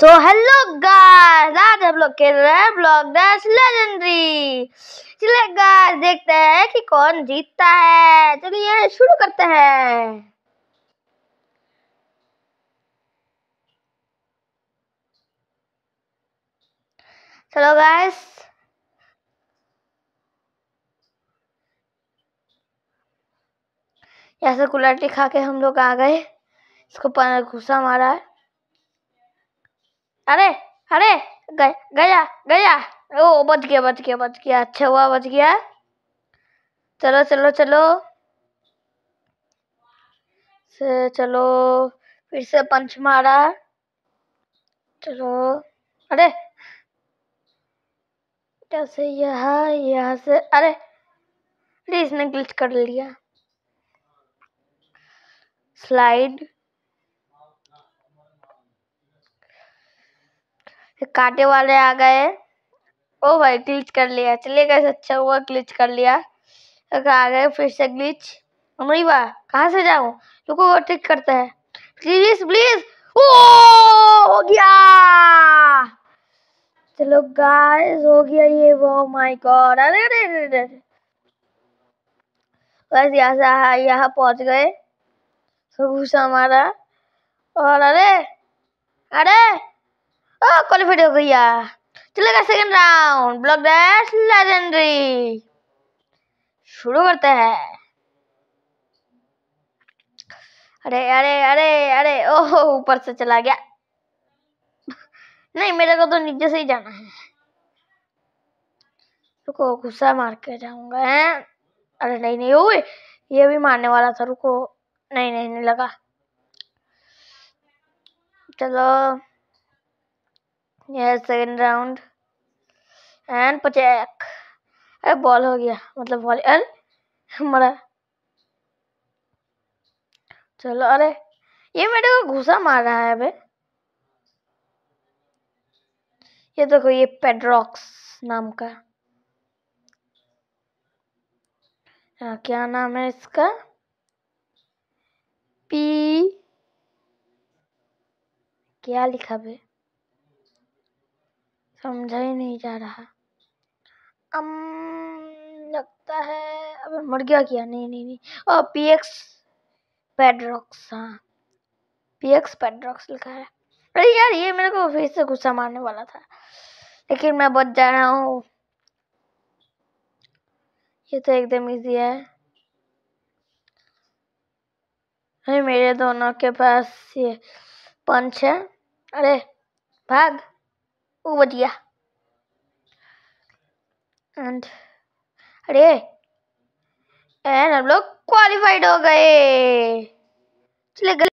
तो hello guys आज हम लोग खेल रहे हैं ब्लॉक दस लेजेंडरी चलिए गाइस देखते हैं कि कौन जीतता है चलिए शुरू करते हैं चलो गाइस यहाँ से कुलाटी खा के हम लोग आ गए इसको घुसा मारा है अरे अरे गया गया ओ बच गया बच गया बच गया अच्छा हुआ बच गया चलो चलो चलो से चलो फिर से पंच मारा चलो अरे कैसे यहाँ यहाँ से अरे अरे इसने ग्लिच कर लिया स्लाइड काटे वाले आ गए ओ भाई क्लिच कर लिया चलिए गैस अच्छा हुआ क्लिच कर लिया अगर आ गए फिर से ग्लिच नहीं वाह कहाँ से जाऊँ रुको वो ट्रिक करता है प्लीज प्लीज ओ हो गया चलो गाइस हो गया ये वो माय गॉड अरे अरे अरे बस यहाँ से हाँ, यहाँ पहुँच गए सब घुसा हमारा और अरे अरे क्वालिफाइड हो गया चलेगा second round block dash legendary शुरू करते हैं अरे अरे अरे अरे ओहो ऊपर से चला गया नहीं मेरे को तो नीचे से ही जाना है रुको गुस्सा मार के जाऊंगा है अरे नहीं नहीं ओए ये भी मारने वाला था रुको नहीं नहीं, नहीं लगा चलो यह सेकंड राउंड एंड पचैक अरे बॉल हो गया मतलब बॉल अरे मरा चलो अरे ये मेरे को घुसा मार रहा है अबे ये देखो ये पेड्रॉक्स नाम का आ, हाँ, क्या नाम है इसका पी क्या लिखा भाई समझा ही नहीं जा रहा अम लगता है अब मर गया क्या नहीं नहीं नहीं और पी एक्स पेड्रॉक्स हाँ पी एक्स पेड्रॉक्स लिखा है अरे यार ये मेरे को फिर से गुस्सा मारने वाला था लेकिन मैं बच जा रहा हूँ ये तो एकदम इजी है अरे मेरे दोनों के पास ये पंच है अरे भाग over there and अरे एंड हम लोग क्वालिफाइड हो गए चले गए